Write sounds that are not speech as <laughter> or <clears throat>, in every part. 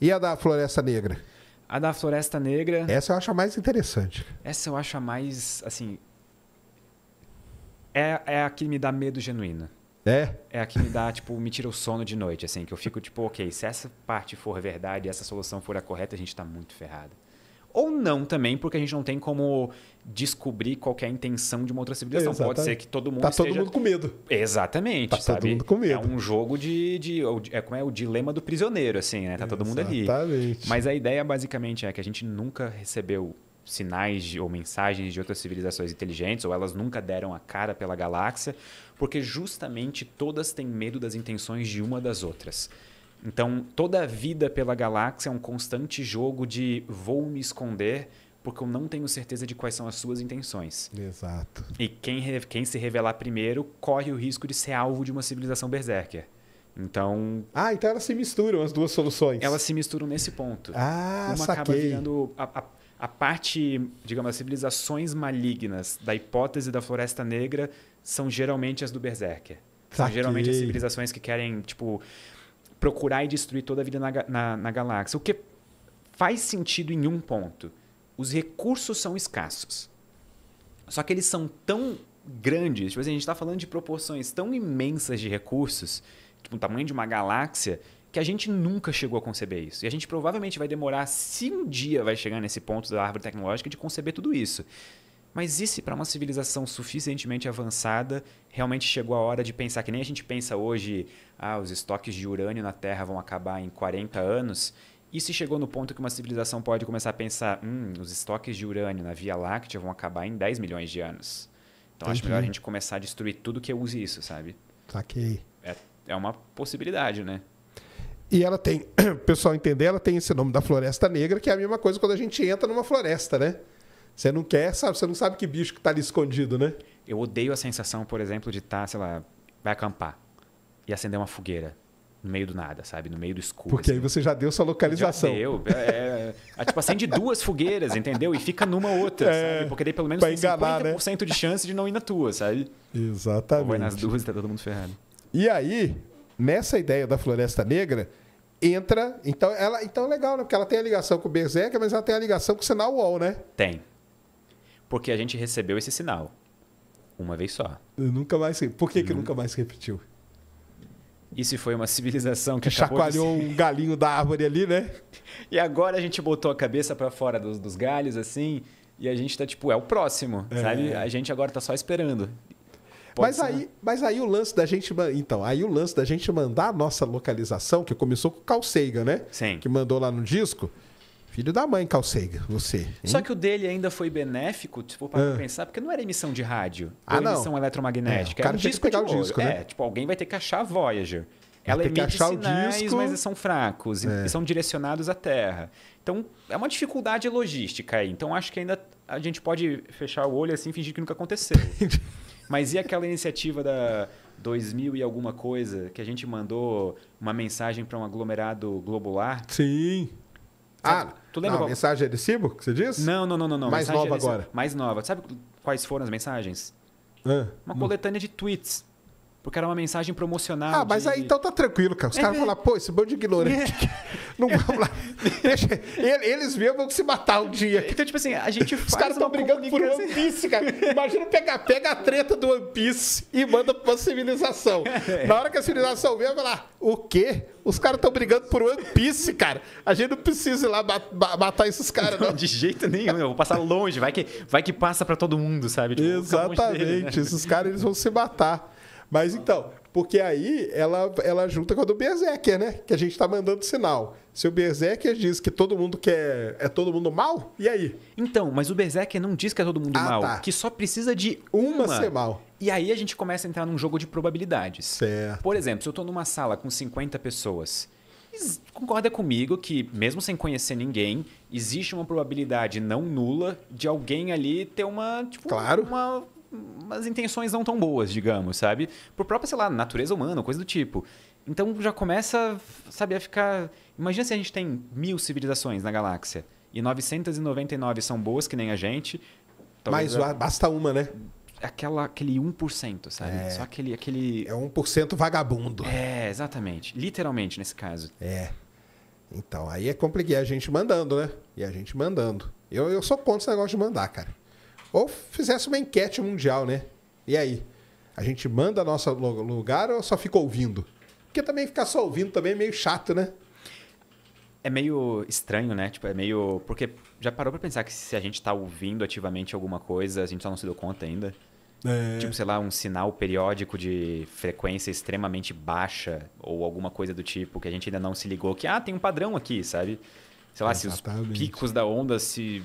E a da Floresta Negra? A da Floresta Negra. Essa eu acho a mais interessante. Essa eu acho a mais, assim. É, é a que me dá medo genuíno. É? É a que me dá, tipo, me tira o sono de noite, assim, que eu fico, tipo, ok, se essa parte for verdade, e essa solução for a correta, a gente tá muito ferrado. Ou não também, porque a gente não tem como descobrir qualquer é intenção de uma outra civilização. Exatamente. Pode ser que todo mundo tá esteja... todo mundo com medo. Exatamente, tá sabe? todo mundo com medo. É um jogo de, de, é como é o dilema do prisioneiro assim, né? Tá todo mundo ali. Mas a ideia basicamente é que a gente nunca recebeu sinais de, ou mensagens de outras civilizações inteligentes, ou elas nunca deram a cara pela galáxia, porque justamente todas têm medo das intenções de uma das outras. Então, toda a vida pela galáxia é um constante jogo de vou me esconder porque eu não tenho certeza de quais são as suas intenções. Exato. E quem, quem se revelar primeiro corre o risco de ser alvo de uma civilização berserker. Então. Ah, então elas se misturam as duas soluções. Elas se misturam nesse ponto. Ah, uma saquei. acaba virando a, a, a parte, digamos, as civilizações malignas da hipótese da Floresta Negra são geralmente as do Berserker. Saquei. São geralmente as civilizações que querem, tipo, procurar e destruir toda a vida na, na, na galáxia. O que faz sentido em um ponto: os recursos são escassos. Só que eles são tão grandes, tipo assim, a gente está falando de proporções tão imensas de recursos, tipo o tamanho de uma galáxia, que a gente nunca chegou a conceber isso. E a gente provavelmente vai demorar, se um dia vai chegar nesse ponto da árvore tecnológica, de conceber tudo isso. Mas e se para uma civilização suficientemente avançada realmente chegou a hora de pensar que nem a gente pensa hoje, ah, os estoques de urânio na Terra vão acabar em 40 anos? E se chegou no ponto que uma civilização pode começar a pensar, hum, os estoques de urânio na Via Láctea vão acabar em 10 milhões de anos? Então Entendi. acho melhor a gente começar a destruir tudo que use isso, sabe? Saquei. É, é uma possibilidade, né? E ela tem, <clears throat> o pessoal entender, ela tem esse nome da Floresta Negra, que é a mesma coisa quando a gente entra numa floresta, né? Você não quer, sabe? Você não sabe que bicho que tá ali escondido, né? Eu odeio a sensação, por exemplo, de estar, tá, sei lá, vai acampar e acender uma fogueira no meio do nada, sabe? No meio do escuro. Porque assim. aí você já deu sua localização. Já deu. É, é, é, tipo, acende duas fogueiras, entendeu? E fica numa outra, é, sabe? Porque daí pelo menos tem enganar, 50% né? de chance de não ir na tua, sabe? Exatamente. Ou vai nas duas e tá todo mundo ferrado. E aí, nessa ideia da Floresta Negra, entra... Então, ela, então é legal, né? Porque ela tem a ligação com o Berserker, mas ela tem a ligação com o Sinal Wall, né? Tem. Porque a gente recebeu esse sinal. Uma vez só. Eu nunca mais. Por que, que hum. nunca mais repetiu? E se foi uma <laughs> civilização que, que chacoalhou de... um galinho da árvore ali, né? <laughs> E agora a gente botou a cabeça para fora dos, dos, galhos, assim, e a gente tá tipo, é o próximo, é. sabe? A gente agora tá só esperando. mas aí, né? mas aí o lance da gente, então, aí o lance da gente mandar a nossa localização, que começou com o Calceiga, né? Sim. Que mandou lá no disco. Filho da mãe, Calcega, você. Hein? Só que o dele ainda foi benéfico, tipo, para ah. pensar, porque não era emissão de rádio, ah, era não. emissão eletromagnética. É, o cara um tinha disco que pegar o disco, né? É, tipo, alguém vai ter que achar a Voyager. Ela emite que sinais, disco... mas são fracos é. e são direcionados à Terra. Então, é uma dificuldade logística aí. Então, acho que ainda a gente pode fechar o olho assim e fingir que nunca aconteceu. <laughs> mas e aquela iniciativa da 2000 e alguma coisa que a gente mandou uma mensagem para um aglomerado globular? Sim ah, tu lembra não, qual... mensagem adesivo que você disse? Não, não, não, não. não. Mais nova agora. Mais nova. Sabe quais foram as mensagens? Uma coletânea de tweets. Porque era uma mensagem promocional. Ah, mas de... aí então tá tranquilo, cara. Os é, caras vão lá, pô, esse bando de ignorante. <laughs> É. Não vamos lá. Deixa... Eles mesmo vão se matar um dia. Então, tipo assim, a gente faz. Os caras estão brigando por One Piece, cara. Imagina pegar, pega a treta do One Piece e manda pra civilização. É. Na hora que a civilização vê, vai lá, o quê? Os caras estão brigando por One Piece, cara. A gente não precisa ir lá matar esses caras, não, não. De jeito nenhum, eu vou passar longe. Vai que, vai que passa para todo mundo, sabe? Tipo, né? Exatamente. Dele, né? Esses caras eles vão se matar. Mas então, porque aí ela, ela junta com a do Berserker, né? Que a gente tá mandando sinal. Se o Berserker diz que todo mundo quer. é todo mundo mal, e aí? Então, mas o Berserker não diz que é todo mundo ah, mal. Tá. Que só precisa de uma, uma ser mal. E aí a gente começa a entrar num jogo de probabilidades. Certo. Por exemplo, se eu tô numa sala com 50 pessoas concorda comigo que, mesmo sem conhecer ninguém, existe uma probabilidade não nula de alguém ali ter uma, tipo, claro. uma umas intenções não tão boas, digamos, sabe? Por própria, sei lá, natureza humana, coisa do tipo. Então já começa, sabe, a ficar. Imagina se a gente tem mil civilizações na galáxia e 999 são boas que nem a gente. Mas a... basta uma, né? Aquela, aquele 1%, sabe? É. Só aquele, aquele. É 1% vagabundo. É, exatamente. Literalmente nesse caso. É. Então, aí é complicado. E a gente mandando, né? E a gente mandando. Eu, eu sou contra esse negócio de mandar, cara. Ou fizesse uma enquete mundial, né? E aí? A gente manda nosso lugar ou só fica ouvindo? Porque também ficar só ouvindo também é meio chato, né? É meio estranho, né? Tipo, é meio. Porque já parou pra pensar que se a gente tá ouvindo ativamente alguma coisa, a gente só não se deu conta ainda? É. Tipo, sei lá, um sinal periódico de frequência extremamente baixa ou alguma coisa do tipo que a gente ainda não se ligou que, ah, tem um padrão aqui, sabe? Sei lá, Exatamente. se os picos da onda se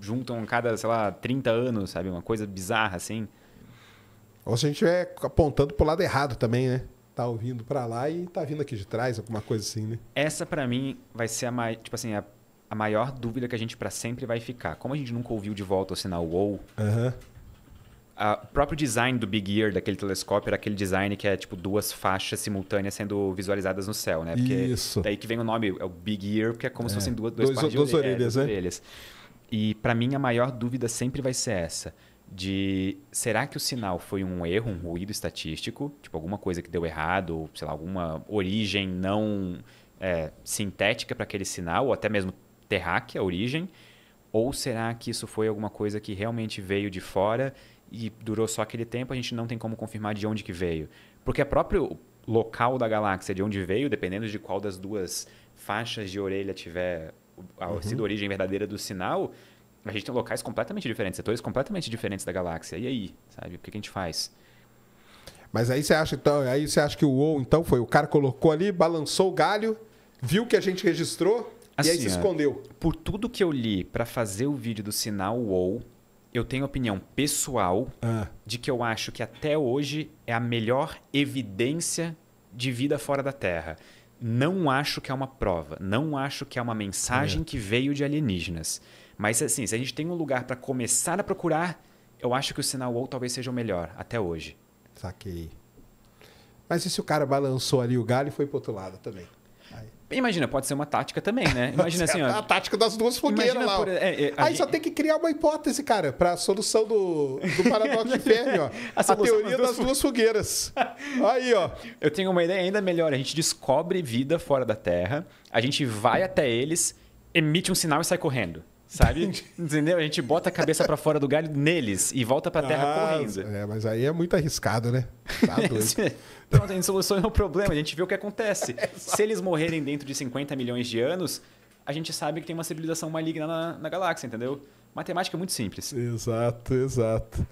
juntam cada, sei lá, 30 anos, sabe? Uma coisa bizarra assim. Ou se a gente estiver apontando pro lado errado também, né? Tá ouvindo para lá e tá vindo aqui de trás, alguma coisa assim, né? Essa para mim vai ser a mais, tipo assim, a, a maior dúvida que a gente para sempre vai ficar. Como a gente nunca ouviu de volta o sinal WOW, o próprio design do Big Ear, daquele telescópio, era aquele design que é tipo duas faixas simultâneas sendo visualizadas no céu, né? Porque Isso. Daí que vem o nome, é o Big Ear, porque é como é. se fossem duas, duas, duas, duas orelhas, orelhas, né? orelhas. E para mim a maior dúvida sempre vai ser essa de será que o sinal foi um erro, um ruído estatístico, tipo alguma coisa que deu errado, ou sei lá, alguma origem não é, sintética para aquele sinal, ou até mesmo terráquea, a origem, ou será que isso foi alguma coisa que realmente veio de fora e durou só aquele tempo, a gente não tem como confirmar de onde que veio. Porque o próprio local da galáxia, de onde veio, dependendo de qual das duas faixas de orelha tiver a uhum. sido origem verdadeira do sinal, a gente tem locais completamente diferentes, setores completamente diferentes da galáxia. E aí, sabe? O que, a gente faz? Mas aí você acha então, aí você acha que o ou então foi o cara colocou ali, balançou o galho, viu que a gente registrou assim, e aí assim, se é, escondeu. Por tudo que eu li para fazer o vídeo do sinal ou eu tenho opinião pessoal ah. de que eu acho que até hoje é a melhor evidência de vida fora da Terra. Não acho que é uma prova, não acho que é uma mensagem é. que veio de alienígenas. Mas assim, se a gente tem um lugar para começar a procurar, eu acho que o sinal ou talvez seja o melhor até hoje. Saquei. Mas e se o cara balançou ali o galho e foi pro outro lado também? Imagina, pode ser uma tática também, né? <laughs> Imagina assim, ó. É a tática das duas fogueiras lá. Por... É, é, Aí gente... só tem que criar uma hipótese, cara, para a solução do, do paradoxo de Fermi, ó. <laughs> A, a teoria das duas fogueiras. <laughs> Aí, ó. Eu tenho uma ideia ainda melhor. A gente descobre vida fora da Terra, a gente vai até eles, emite um sinal e sai correndo. Sabe? Entendeu? A gente bota a cabeça para fora do galho neles e volta para a terra ah, correndo. É, mas aí é muito arriscado, né? Tá <laughs> doido. É. Pronto, a gente soluciona o problema, a gente vê o que acontece. <laughs> É, se eles morrerem dentro de 50 milhões de anos, a gente sabe que tem uma civilização maligna na, na galáxia, entendeu? Matemática é muito simples. Exato, exato.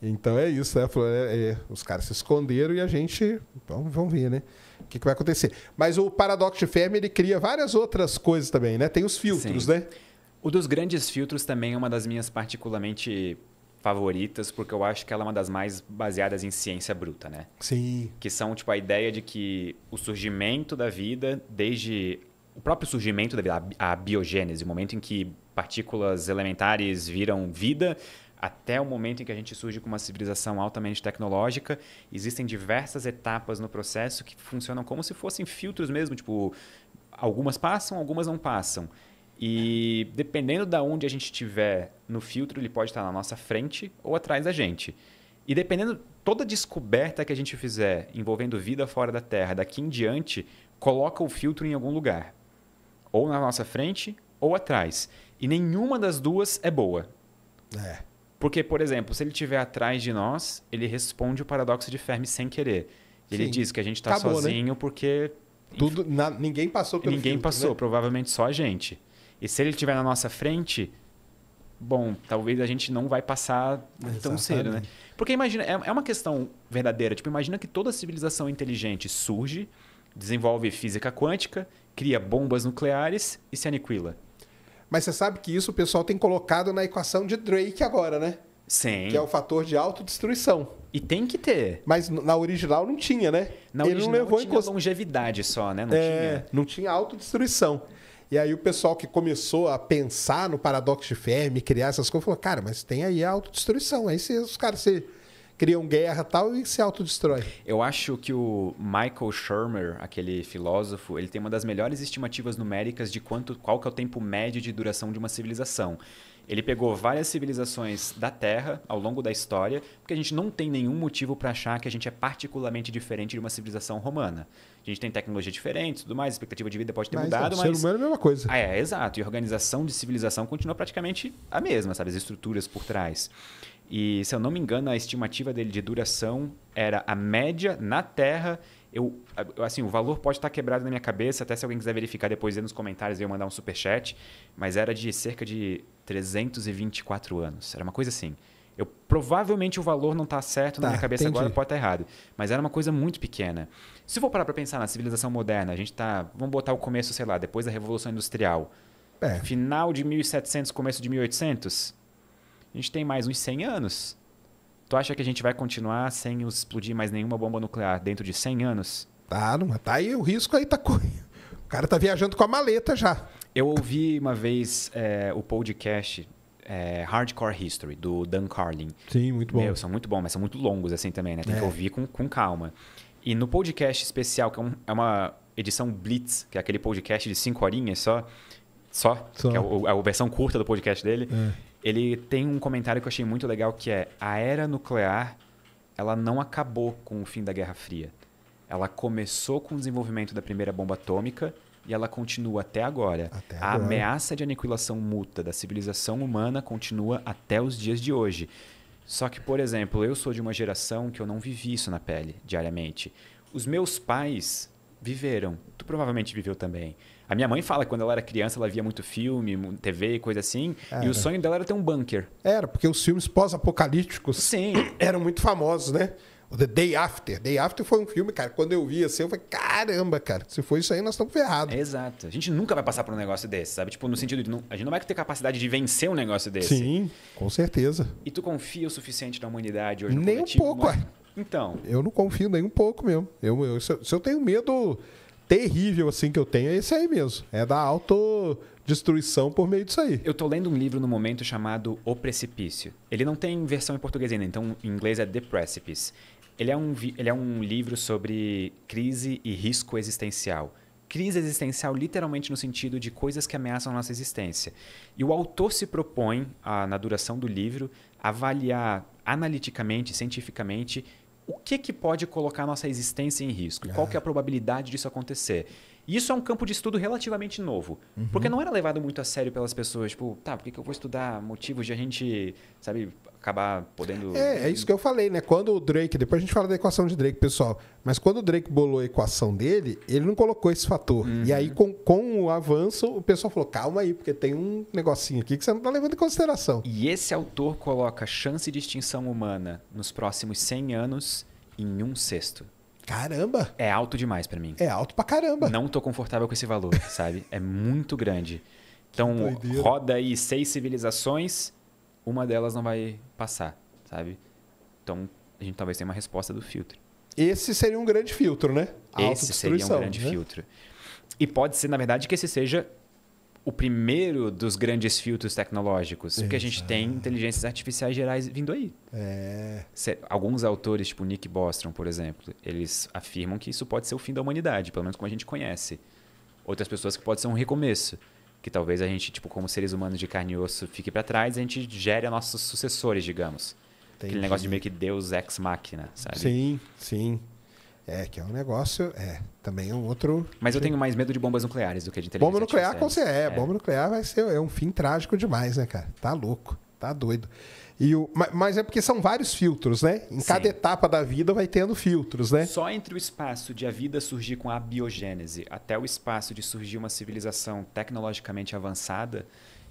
Então é isso, né? É, é, os caras se esconderam e a gente. Vamos, vamos ver, né? O que, que vai acontecer. Mas o paradoxo de Fermi ele cria várias outras coisas também, né? Tem os filtros, Sim. né? O dos grandes filtros também é uma das minhas particularmente favoritas, porque eu acho que ela é uma das mais baseadas em ciência bruta, né? Sim. Que são, tipo, a ideia de que o surgimento da vida, desde o próprio surgimento da vida, a biogênese, o momento em que partículas elementares viram vida, até o momento em que a gente surge com uma civilização altamente tecnológica, existem diversas etapas no processo que funcionam como se fossem filtros mesmo, tipo, algumas passam, algumas não passam. E dependendo da onde a gente estiver no filtro, ele pode estar na nossa frente ou atrás da gente. E dependendo toda descoberta que a gente fizer envolvendo vida fora da Terra, daqui em diante, coloca o filtro em algum lugar, ou na nossa frente ou atrás. E nenhuma das duas é boa. É. Porque, por exemplo, se ele estiver atrás de nós, ele responde o paradoxo de Fermi sem querer. Ele Sim. diz que a gente está né? sozinho né? porque tudo, na, ninguém passou pelo Ninguém filtro, passou, né? provavelmente só a gente. E se ele estiver na nossa frente, bom, talvez a gente não vai passar Exatamente. tão cedo, né? Porque imagina, é, é uma questão verdadeira. Tipo, imagina que toda civilização inteligente surge, desenvolve física quântica, cria bombas nucleares e se aniquila. Mas você sabe que isso o pessoal tem colocado na equação de Drake agora, né? Sim. Que é o fator de autodestruição. E tem que ter. Mas na original não tinha, né? Na Ele não levou tinha em longevidade só, né? Não é, tinha. Não tinha autodestruição. E aí o pessoal que começou a pensar no paradoxo de Fermi, criar essas coisas, falou, cara, mas tem aí a autodestruição. Aí os caras se criam guerra tal e se autodestrói. Eu acho que o Michael Shermer, aquele filósofo, ele tem uma das melhores estimativas numéricas de quanto qual que é o tempo médio de duração de uma civilização. Ele pegou várias civilizações da Terra ao longo da história, porque a gente não tem nenhum motivo para achar que a gente é particularmente diferente de uma civilização romana. A gente tem tecnologia diferente, tudo mais, expectativa de vida pode ter mas, mudado, é, mas... O ser humano é a mesma coisa. Ah, é, exato. E a organização de civilização continua praticamente a mesma, sabe? As estruturas por trás. E, se eu não me engano, a estimativa dele de duração era a média na Terra eu, assim, o valor pode estar quebrado na minha cabeça, até se alguém quiser verificar depois nos comentários, eu mandar um super chat, mas era de cerca de 324 anos. Era uma coisa assim. Eu provavelmente o valor não está certo tá, na minha cabeça entendi. agora, pode estar tá errado, mas era uma coisa muito pequena. Se for parar para pensar na civilização moderna, a gente tá, vamos botar o começo, sei lá, depois da revolução industrial. É. Final de 1700, começo de 1800, a gente tem mais uns 100 anos. Tu acha que a gente vai continuar sem explodir mais nenhuma bomba nuclear dentro de 100 anos? Tá, não, tá aí o risco aí tá correndo. O cara tá viajando com a maleta já. Eu ouvi uma vez é, o podcast é, Hardcore History, do Dan Carlin. Sim, muito bom. Meu, são muito bons, mas são muito longos assim também, né? Tem é. que ouvir com, com calma. E no podcast especial, que é, um, é, uma edição Blitz, que é aquele podcast de cinco horinhas só, só, só. que é o, a, versão curta do podcast dele, é. ele tem um comentário que eu achei muito legal, que é a era nuclear, ela não acabou com o fim da Guerra Fria. Ela começou com o desenvolvimento da primeira bomba atômica e ela continua até agora. Até agora. A ameaça de aniquilação mútua da civilização humana continua até os dias de hoje. Só que, por exemplo, eu sou de uma geração que eu não vivi isso na pele diariamente. Os meus pais viveram. Tu provavelmente viveu também. A minha mãe fala que quando ela era criança ela via muito filme, TV, coisa assim. Era. E o sonho dela era ter um bunker. Era, porque os filmes pós-apocalípticos <coughs> eram muito famosos, né? The Day After. Day After foi um filme, cara. Quando eu vi assim, eu falei, caramba, cara, se for isso aí, nós estamos ferrados. exato. A gente nunca vai passar por um negócio desse, sabe? Tipo, no sentido de. Não, a gente não vai ter capacidade de vencer um negócio desse. Sim, com certeza. E tu confia o suficiente na humanidade hoje? Nem um pouco, ué. Então. Eu não confio nem um pouco mesmo. Eu, eu, se, eu, se eu tenho medo terrível assim que eu tenho, é esse aí mesmo. É da auto destruição por meio disso aí. Eu tô lendo um livro no momento chamado O Precipício. Ele não tem versão em português ainda, então em inglês é The Precipice. Ele é um, ele é um livro sobre crise e risco existencial. Crise existencial, literalmente, no sentido de coisas que ameaçam a nossa existência. E o autor se propõe, a, na duração do livro, avaliar analiticamente, cientificamente, o que, que pode colocar a nossa existência em risco? Ah. Qual que é a ah. probabilidade disso acontecer? Isso é um campo de estudo relativamente novo. Uhum. Porque não era levado muito a sério pelas pessoas. Tipo, tá, por que, que eu vou estudar motivos de a gente, sabe, acabar podendo. É, é isso que eu falei, né? Quando o Drake, depois a gente fala da equação de Drake, pessoal, mas quando o Drake bolou a equação dele, ele não colocou esse fator. Uhum. E aí, com, com o avanço, o pessoal falou: calma aí, porque tem um negocinho aqui que você não está levando em consideração. E esse autor coloca chance de extinção humana nos próximos 100 anos em um sexto. Caramba! É alto demais para mim. É alto pra caramba. Não tô confortável com esse valor, <laughs> sabe? É muito grande. Então, roda aí seis civilizações, uma delas não vai passar, sabe? Então a gente talvez tenha uma resposta do filtro. Esse seria um grande filtro, né? A esse seria um grande né? filtro. E pode ser, na verdade, que esse seja o primeiro dos grandes filtros tecnológicos, Exato. porque a gente tem inteligências artificiais gerais vindo aí. É. Alguns autores, tipo Nick Bostrom, por exemplo, eles afirmam que isso pode ser o fim da humanidade, pelo menos como a gente conhece. Outras pessoas que pode ser um recomeço que talvez a gente, tipo, como seres humanos de carne e osso, fique para trás, a gente gere nossos sucessores, digamos. Entendi. Aquele negócio de meio que Deus ex machina, sabe? Sim, sim. É, que é um negócio, é, também é um outro. Mas eu tenho mais medo de bombas nucleares do que de inteligência Bomba nuclear, com você é, é, bomba nuclear vai ser é um fim trágico demais, né, cara? Tá louco. Tá doido. E o, mas é porque são vários filtros, né? Em Sim. cada etapa da vida vai tendo filtros, né? Só entre o espaço de a vida surgir com a biogênese até o espaço de surgir uma civilização tecnologicamente avançada,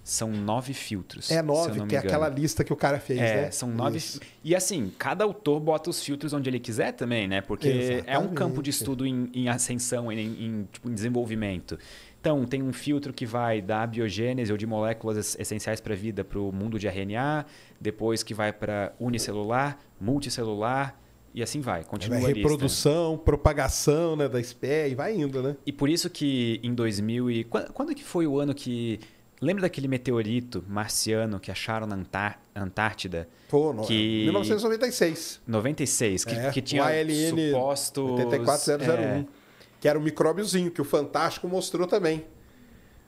são nove filtros. É nove, que é aquela lista que o cara fez, é, né? São nove. Isso. E assim, cada autor bota os filtros onde ele quiser também, né? Porque Exatamente. é um campo de estudo em, em ascensão, em, em, tipo, em desenvolvimento. Então, tem um filtro que vai da biogênese ou de moléculas essenciais para a vida para o mundo de RNA, depois que vai para unicelular, multicelular, e assim vai, continua é, Reprodução, propagação né, da espécie, e vai indo, né? E por isso que em 2000 e... Quando, quando que foi o ano que Lembra daquele meteorito marciano que acharam na Antártida? Pô, no, que... 1996. É 96, que, é, que tinha o ALN supostos... 84001, é... que era um micróbiozinho, que o Fantástico mostrou também.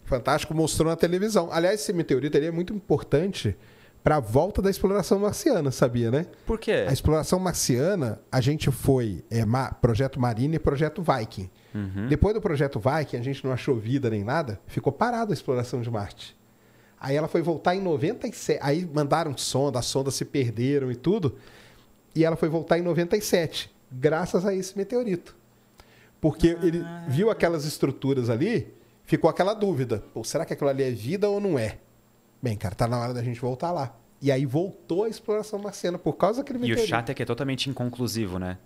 O Fantástico mostrou na televisão. Aliás, esse meteorito é muito importante para a volta da exploração marciana, sabia, né? Por quê? A exploração marciana, a gente foi é, ma, projeto Marina e projeto Viking. Uhum. Depois do projeto Viking, a gente não achou vida nem nada, ficou parada a exploração de Marte. Aí ela foi voltar em 97. Aí mandaram sonda, as sondas se perderam e tudo. E ela foi voltar em 97, graças a esse meteorito. Porque ah, ele viu aquelas estruturas ali, ficou aquela dúvida: será que aquilo ali é vida ou não é? Bem, cara, tá na hora da gente voltar lá. E aí voltou a exploração marciana por causa daquele meteorito. E o chato é que é totalmente inconclusivo, né?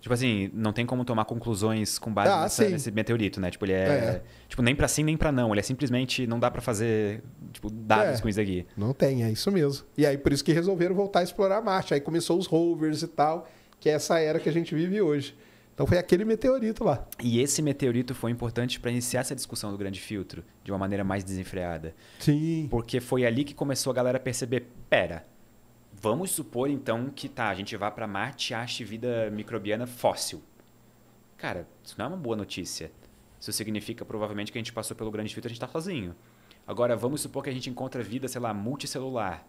Tipo assim, não tem como tomar conclusões com base ah, nessa, nesse meteorito, né? Tipo, ele é, é. Tipo, nem para sim, nem para não. Ele é simplesmente. Não dá para fazer, tipo, dados é. com isso aqui. Não tem, é isso mesmo. E aí, por isso que resolveram voltar a explorar a Marte. Aí começou os rovers e tal, que é essa era que a gente vive hoje. Então foi aquele meteorito lá. E esse meteorito foi importante para iniciar essa discussão do grande filtro de uma maneira mais desenfreada. Sim. Porque foi ali que começou a galera a perceber, pera, vamos supor então que tá, a gente vá para Marte e ache vida microbiana fóssil. Cara, isso não é uma boa notícia. Isso significa provavelmente que a gente passou pelo grande filtro e a gente está sozinho. Agora vamos supor que a gente encontra vida, sei lá, multicelular.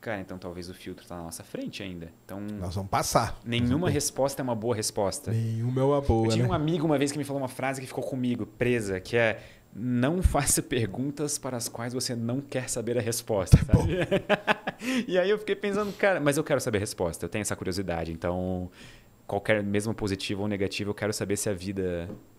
Cara, então talvez o filtro está na nossa frente ainda. Então, Nós vamos passar. Nenhuma vamos resposta é uma boa resposta. Nenhuma é uma boa. Eu tinha né? um amigo uma vez que me falou uma frase que ficou comigo, presa, que é não faça perguntas para as quais você não quer saber a resposta. Tá <laughs> e aí eu fiquei pensando, cara, mas eu quero saber a resposta, eu tenho essa curiosidade. Então, qualquer, mesmo positivo ou negativo, eu quero saber se a vida